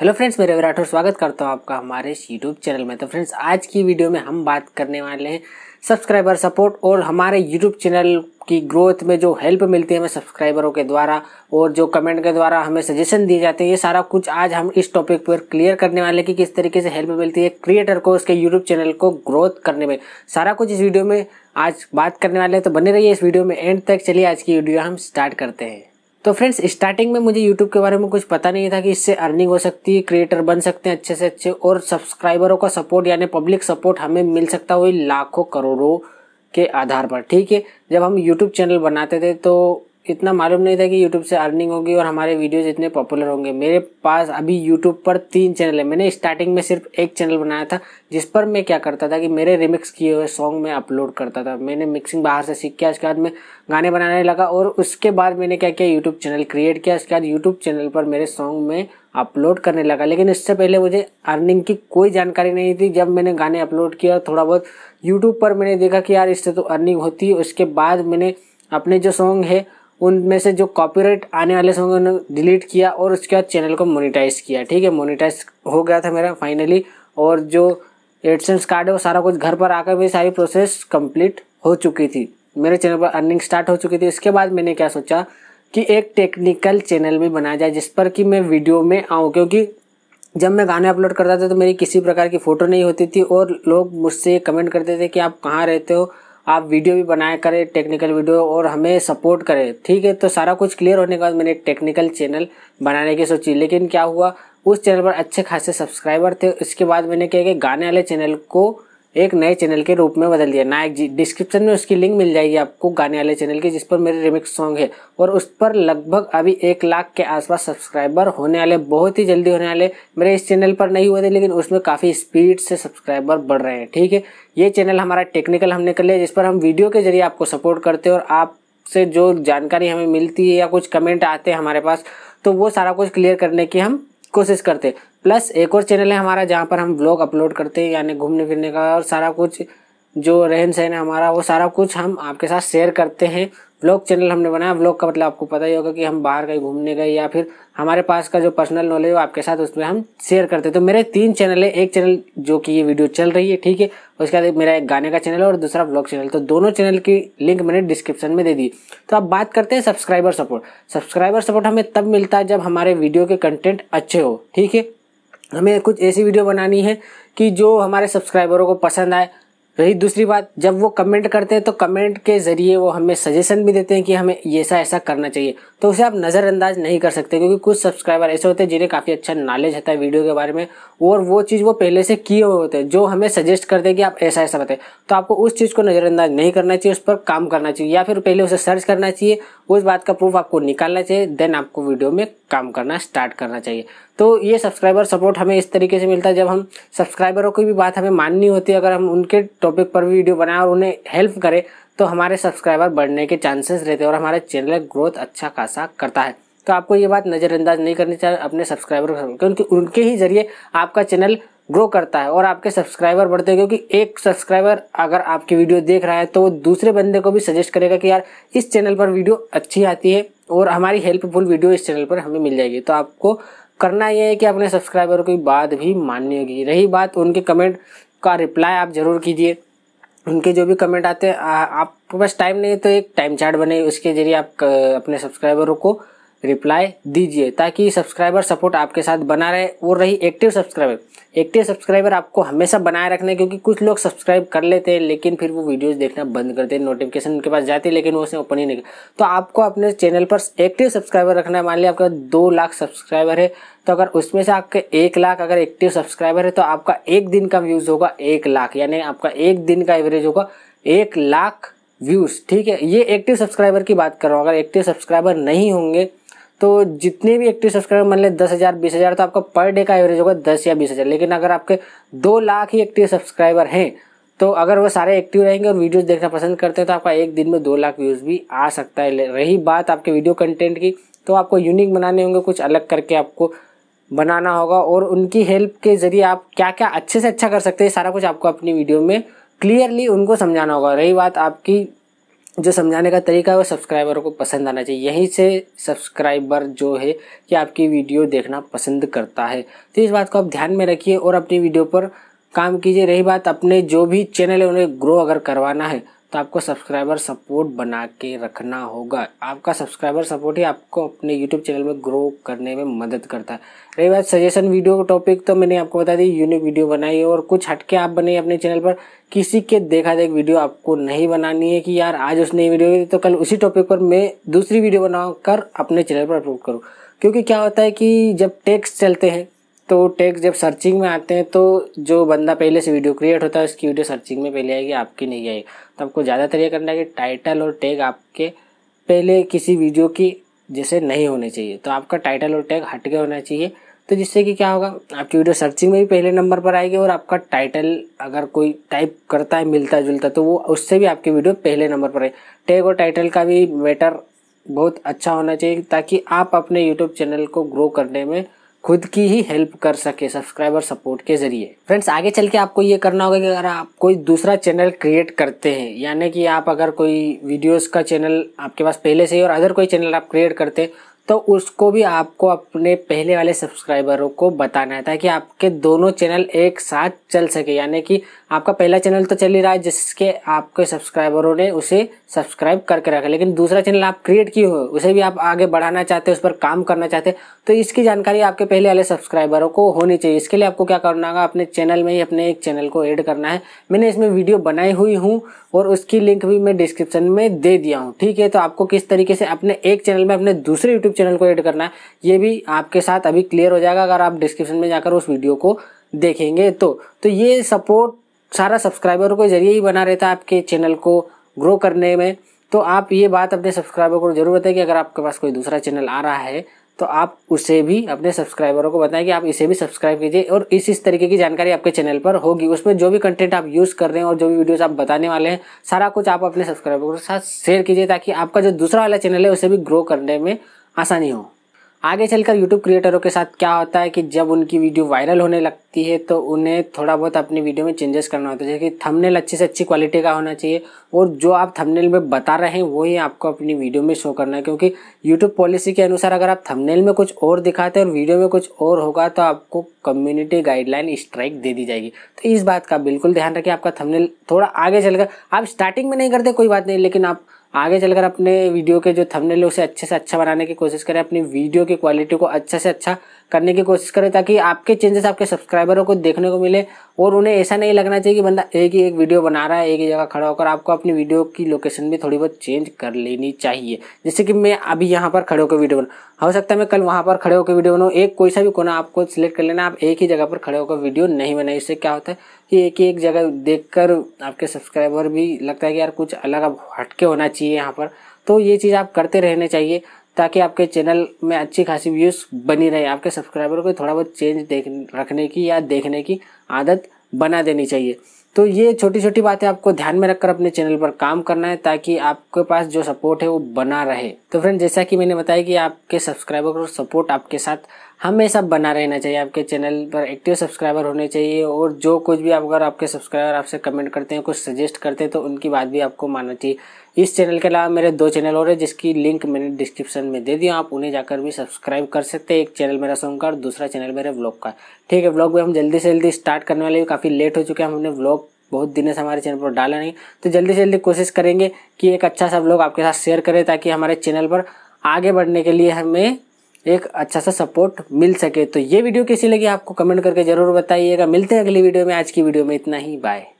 hello friends मैं रवि राठौर स्वागत करता हूँ आपका हमारे इस यूट्यूब चैनल में तो फ्रेंड्स आज की वीडियो में हम बात करने वाले हैं सब्सक्राइबर सपोर्ट और हमारे यूट्यूब चैनल की ग्रोथ में जो हेल्प मिलती है हमें सब्सक्राइबरों के द्वारा और जो कमेंट के द्वारा हमें सजेशन दिए जाते हैं ये सारा कुछ आज हम इस टॉपिक पर क्लियर करने वाले हैं कि किस तरीके से हेल्प मिलती है क्रिएटर को उसके यूट्यूब चैनल को ग्रोथ करने में सारा कुछ इस वीडियो में आज बात करने वाले हैं तो बने रहिए इस वीडियो में एंड तक चलिए आज की वीडियो हम स्टार्ट करते हैं तो फ्रेंड्स स्टार्टिंग में मुझे यूट्यूब के बारे में कुछ पता नहीं था कि इससे अर्निंग हो सकती है क्रिएटर बन सकते हैं अच्छे से अच्छे और सब्सक्राइबरों का सपोर्ट यानी पब्लिक सपोर्ट हमें मिल सकता हुई लाखों करोड़ों के आधार पर ठीक है जब हम यूट्यूब चैनल बनाते थे तो इतना मालूम नहीं था कि यूट्यूब से अर्निंग होगी और हमारे वीडियोज़ इतने पॉपुलर होंगे मेरे पास अभी यूट्यूब पर तीन चैनल है मैंने स्टार्टिंग में सिर्फ एक चैनल बनाया था जिस पर मैं क्या करता था कि मेरे रिमिक्स किए हुए सॉन्ग मैं अपलोड करता था मैंने मिक्सिंग बाहर से सीख किया उसके बाद मैं गाने बनाने लगा और उसके बाद मैंने क्या किया यूट्यूब चैनल क्रिएट किया उसके बाद यूट्यूब चैनल पर मेरे सॉन्ग में अपलोड करने लगा लेकिन इससे पहले मुझे अर्निंग की कोई जानकारी नहीं थी जब मैंने गाने अपलोड किया थोड़ा बहुत यूट्यूब पर मैंने देखा कि यार इससे तो अर्निंग होती है उसके बाद मैंने अपने जो सॉन्ग है उनमें से जो कॉपीराइट आने वाले से उन्होंने डिलीट किया और उसके बाद चैनल को मोनिटाइज किया ठीक है मोनिटाइज हो गया था मेरा फाइनली और जो एडसेंस कार्ड है वो सारा कुछ घर पर आकर भी सारी प्रोसेस कंप्लीट हो चुकी थी मेरे चैनल पर अर्निंग स्टार्ट हो चुकी थी इसके बाद मैंने क्या सोचा कि एक टेक्निकल चैनल भी बनाया जाए जिस पर कि मैं वीडियो में आऊँ क्योंकि जब मैं गाने अपलोड करता था तो मेरी किसी प्रकार की फ़ोटो नहीं होती थी और लोग मुझसे कमेंट करते थे कि आप कहाँ रहते हो आप वीडियो भी बनाया करें टेक्निकल वीडियो और हमें सपोर्ट करें ठीक है तो सारा कुछ क्लियर होने के बाद मैंने टेक्निकल चैनल बनाने की सोची लेकिन क्या हुआ उस चैनल पर अच्छे खासे सब्सक्राइबर थे इसके बाद मैंने क्या कि गाने वाले चैनल को एक नए चैनल के रूप में बदल दिया नायक जी डिस्क्रिप्शन में उसकी लिंक मिल जाएगी आपको गाने वाले चैनल की जिस पर मेरे रिमिक्स सॉन्ग है और उस पर लगभग अभी एक लाख के आसपास सब्सक्राइबर होने वाले बहुत ही जल्दी होने वाले मेरे इस चैनल पर नहीं हुए थे लेकिन उसमें काफ़ी स्पीड से सब्सक्राइबर बढ़ रहे हैं ठीक है ये चैनल हमारा टेक्निकल हमने कर लिया जिस पर हम वीडियो के जरिए आपको सपोर्ट करते हैं और आप से जो जानकारी हमें मिलती है या कुछ कमेंट आते हैं हमारे पास तो वो सारा कुछ क्लियर करने की हम कोशिश करते प्लस एक और चैनल है हमारा जहाँ पर हम ब्लॉग अपलोड करते हैं यानी घूमने फिरने का और सारा कुछ जो रहन सहन है हमारा वो सारा कुछ हम आपके साथ शेयर करते हैं ब्लॉग चैनल हमने बनाया ब्लॉग का मतलब आपको पता ही होगा कि हम बाहर गए घूमने गए या फिर हमारे पास का जो पर्सनल नॉलेज वो आपके साथ उसमें हम शेयर करते हैं तो मेरे तीन चैनल है एक चैनल जो कि ये वीडियो चल रही है ठीक है उसके बाद मेरा एक गाने का चैनल है और दूसरा ब्लॉग चैनल तो दोनों चैनल की लिंक मैंने डिस्क्रिप्शन में दे दी तो आप बात करते हैं सब्सक्राइबर सपोर्ट सब्सक्राइबर सपोर्ट हमें तब मिलता है जब हमारे वीडियो के कंटेंट अच्छे हो ठीक है हमें कुछ ऐसी वीडियो बनानी है कि जो हमारे सब्सक्राइबरों को पसंद आए रही दूसरी बात जब वो कमेंट करते हैं तो कमेंट के ज़रिए वो हमें सजेशन भी देते हैं कि हमें ऐसा ऐसा करना चाहिए तो उसे आप नज़रअंदाज नहीं कर सकते क्योंकि कुछ सब्सक्राइबर ऐसे होते हैं जिन्हें काफ़ी अच्छा नॉलेज होता है वीडियो के बारे में और वो चीज़ वो पहले से किए हुए होते हैं जो हमें सजेस्ट करते हैं कि आप ऐसा ऐसा बताएं तो आपको उस चीज़ को नज़रअंदाज नहीं करना चाहिए उस पर काम करना चाहिए या फिर पहले उसे सर्च करना चाहिए उस बात का प्रूफ आपको निकालना चाहिए देन आपको वीडियो में काम करना स्टार्ट करना चाहिए तो ये सब्सक्राइबर सपोर्ट हमें इस तरीके से मिलता है जब हम सब्सक्राइबरों की भी बात हमें माननी होती है अगर हम उनके टॉपिक पर भी वीडियो बनाएं और उन्हें हेल्प करें तो हमारे सब्सक्राइबर बढ़ने के चांसेस रहते हैं और हमारा चैनल ग्रोथ अच्छा खासा करता है तो आपको ये बात नज़रअंदाज नहीं करनी चाहिए अपने सब्सक्राइबर क्योंकि उनके ही जरिए आपका चैनल ग्रो करता है और आपके सब्सक्राइबर बढ़ते हैं क्योंकि एक सब्सक्राइबर अगर आपकी वीडियो देख रहा है तो वो दूसरे बंदे को भी सजेस्ट करेगा कि यार इस चैनल पर वीडियो अच्छी आती है और हमारी हेल्पफुल वीडियो इस चैनल पर हमें मिल जाएगी तो आपको करना यह है कि अपने सब्सक्राइबर की बात भी माननी होगी रही बात उनके कमेंट का रिप्लाई आप ज़रूर कीजिए उनके जो भी कमेंट आते हैं आपके पास टाइम नहीं है तो एक टाइम चार्ट बने उसके जरिए आप अपने सब्सक्राइबरों को रिप्लाई दीजिए ताकि सब्सक्राइबर सपोर्ट आपके साथ बना रहे और रही एक्टिव सब्सक्राइबर एक्टिव सब्सक्राइबर आपको हमेशा बनाए रखना है क्योंकि कुछ लोग सब्सक्राइब कर लेते हैं लेकिन फिर वो वीडियोस देखना बंद करते हैं नोटिफिकेशन उनके पास जाती है लेकिन वो उसे ओपन ही नहीं तो आपको अपने चैनल पर एक्टिव सब्सक्राइबर रखना है मान लिया आपका दो लाख सब्सक्राइबर है तो अगर उसमें से आपके एक लाख अगर एक्टिव सब्सक्राइबर है तो आपका एक दिन का व्यूज़ होगा एक लाख यानी आपका एक दिन का एवरेज होगा एक लाख व्यूज़ ठीक है ये एक्टिव सब्सक्राइबर की बात कर रहा हूँ अगर एक्टिव सब्सक्राइबर नहीं होंगे तो जितने भी एक्टिव सब्सक्राइबर मान लें दस हज़ार बीस हज़ार तो आपका पर डे का एवरेज होगा दस या बीस हज़ार लेकिन अगर आपके दो लाख ही एक्टिव सब्सक्राइबर हैं तो अगर वो सारे एक्टिव रहेंगे और वीडियोस देखना पसंद करते हैं तो आपका एक दिन में दो लाख व्यूज़ भी आ सकता है रही बात आपके वीडियो कंटेंट की तो आपको यूनिक बनाने होंगे कुछ अलग करके आपको बनाना होगा और उनकी हेल्प के ज़रिए आप क्या क्या अच्छे से अच्छा कर सकते हैं सारा कुछ आपको अपनी वीडियो में क्लियरली उनको समझाना होगा रही बात आपकी जो समझाने का तरीका है वो सब्सक्राइबरों को पसंद आना चाहिए यहीं से सब्सक्राइबर जो है कि आपकी वीडियो देखना पसंद करता है तो इस बात को आप ध्यान में रखिए और अपनी वीडियो पर काम कीजिए रही बात अपने जो भी चैनल है उन्हें ग्रो अगर करवाना है तो आपको सब्सक्राइबर सपोर्ट बना के रखना होगा आपका सब्सक्राइबर सपोर्ट ही आपको अपने यूट्यूब चैनल में ग्रो करने में मदद करता है रही बात सजेशन वीडियो का टॉपिक तो मैंने आपको बता दी यूनिक वीडियो बनाई और कुछ हटके आप बने अपने चैनल पर किसी के देखा देख वीडियो आपको नहीं बनानी है कि यार आज उसने वीडियो तो कल उसी टॉपिक पर मैं दूसरी वीडियो बना कर अपने चैनल पर अपलोड करूँ क्योंकि क्या होता है कि जब टेक्स्ट चलते हैं तो टैग जब सर्चिंग में आते हैं तो जो बंदा पहले से वीडियो क्रिएट होता है उसकी वीडियो सर्चिंग में पहले आएगी आपकी नहीं आएगी तो आपको ज़्यादातर ये करना है कि टाइटल और टैग आपके पहले किसी वीडियो की जैसे नहीं होने चाहिए तो आपका टाइटल और टैग हट के होना चाहिए तो जिससे कि क्या होगा आपकी वीडियो सर्चिंग में भी पहले नंबर पर आएगी और आपका टाइटल अगर कोई टाइप करता है मिलता जुलता तो वो उससे भी आपकी वीडियो पहले नंबर पर आए टैग और टाइटल का भी मैटर बहुत अच्छा होना चाहिए ताकि आप अपने यूट्यूब चैनल को ग्रो करने में खुद की ही हेल्प कर सके सब्सक्राइबर सपोर्ट के जरिए फ्रेंड्स आगे चल के आपको ये करना होगा कि अगर आप कोई दूसरा चैनल क्रिएट करते हैं यानी कि आप अगर कोई वीडियोस का चैनल आपके पास पहले से ही और अदर कोई चैनल आप क्रिएट करते हैं तो उसको भी आपको अपने पहले वाले सब्सक्राइबरों को बताना है ताकि आपके दोनों चैनल एक साथ चल सके यानी कि आपका पहला चैनल तो चल ही रहा है जिसके आपके सब्सक्राइबरों ने उसे सब्सक्राइब करके रखा लेकिन दूसरा चैनल आप क्रिएट किए हो उसे भी आप आगे बढ़ाना चाहते हो उस पर काम करना चाहते हैं तो इसकी जानकारी आपके पहले वाले सब्सक्राइबरों को होनी चाहिए इसके लिए आपको क्या करना होगा अपने चैनल में ही अपने एक चैनल को एड करना है मैंने इसमें वीडियो बनाई हुई हूँ और उसकी लिंक भी मैं डिस्क्रिप्शन में दे दिया हूँ ठीक है तो आपको किस तरीके से अपने एक चैनल में अपने दूसरे यूट्यूब चैनल को ऐड करना है ये भी आपके साथ अभी क्लियर हो जाएगा अगर आप डिस्क्रिप्शन में जाकर उस वीडियो को देखेंगे तो तो ये सपोर्ट सारा सब्सक्राइबर के जरिए ही बना रहता है आपके चैनल को ग्रो करने में तो आप ये बात अपने सब्सक्राइबर को जरूर बताएं कि अगर आपके पास कोई दूसरा चैनल आ रहा है तो आप उसे भी अपने सब्सक्राइबरों को बताएं कि आप इसे भी सब्सक्राइब कीजिए और इस इस तरीके की जानकारी आपके चैनल पर होगी उसमें जो भी कंटेंट आप यूज़ कर रहे हैं और जो भी वीडियोस आप बताने वाले हैं सारा कुछ आप अपने सब्सक्राइबरों के साथ शेयर कीजिए ताकि आपका जो दूसरा वाला चैनल है उसे भी ग्रो करने में आसानी हो आगे चलकर YouTube क्रिएटरों के साथ क्या होता है कि जब उनकी वीडियो वायरल होने लगती है तो उन्हें थोड़ा बहुत अपनी वीडियो में चेंजेस करना होता है जैसे कि थंबनेल अच्छे से अच्छी क्वालिटी का होना चाहिए और जो आप थंबनेल में बता रहे हैं वही आपको अपनी वीडियो में शो करना है क्योंकि यूट्यूब पॉलिसी के अनुसार अगर आप थमनेल में कुछ और दिखाते हैं और वीडियो में कुछ और होगा तो आपको कम्युनिटी गाइडलाइन स्ट्राइक दे दी जाएगी तो इस बात का बिल्कुल ध्यान रखिए आपका थमनेल थोड़ा आगे चलकर आप स्टार्टिंग में नहीं करते कोई बात नहीं लेकिन आप आगे चलकर अपने वीडियो के जो थंबनेल है उसे अच्छे से अच्छा बनाने की कोशिश करें अपनी वीडियो की क्वालिटी को अच्छे से अच्छा करने की कोशिश करें ताकि आपके चेंजेस आपके सब्सक्राइबरों को देखने को मिले और उन्हें ऐसा नहीं लगना चाहिए कि बंदा एक ही एक वीडियो बना रहा है एक ही जगह खड़ा होकर आपको अपनी वीडियो की लोकेशन भी थोड़ी बहुत चेंज कर लेनी चाहिए जैसे कि मैं अभी यहाँ पर खड़े होकर वीडियो बनाऊँ हो सकता है मैं कल वहाँ पर खड़े होकर वीडियो बनाऊँ एक कोई सा भी कोना आपको सिलेक्ट कर लेना आप एक ही जगह पर खड़े होकर वीडियो नहीं बनाए इससे क्या होता है कि एक ही एक जगह देख आपके सब्सक्राइबर भी लगता है कि यार कुछ अलग अब हटके होना चाहिए चाहिए यहाँ पर तो ये चीज़ आप करते रहने चाहिए ताकि आपके चैनल में अच्छी खासी व्यूज़ बनी रहे आपके सब्सक्राइबर को थोड़ा बहुत चेंज देख रखने की या देखने की आदत बना देनी चाहिए तो ये छोटी छोटी बातें आपको ध्यान में रखकर अपने चैनल पर काम करना है ताकि आपके पास जो सपोर्ट है वो बना रहे तो फ्रेंड जैसा कि मैंने बताया कि आपके सब्सक्राइबर को सपोर्ट आपके साथ हमेशा बना रहना चाहिए आपके चैनल पर एक्टिव सब्सक्राइबर होने चाहिए और जो कुछ भी आप अगर आपके सब्सक्राइबर आपसे कमेंट करते हैं कुछ सजेस्ट करते हैं तो उनकी बात भी आपको मानना चाहिए इस चैनल के अलावा मेरे दो चैनल और हैं जिसकी लिंक मैंने डिस्क्रिप्शन में दे दिया आप उन्हें जाकर भी सब्सक्राइब कर सकते हैं एक चैनल मेरा सॉन्ग का और दूसरा चैनल मेरे व्लॉग का ठीक है व्लॉग भी हम जल्दी से जल्दी स्टार्ट करने वाले हैं काफ़ी लेट हो चुके हैं हमने व्लॉग बहुत दिन से हमारे चैनल पर डाला नहीं तो जल्दी से जल्दी कोशिश करेंगे कि एक अच्छा सा व्लॉग आपके साथ शेयर करें ताकि हमारे चैनल पर आगे बढ़ने के लिए हमें एक अच्छा सा सपोर्ट मिल सके तो ये वीडियो कैसी लगी आपको कमेंट करके ज़रूर बताइएगा मिलते हैं अगली वीडियो में आज की वीडियो में इतना ही बाय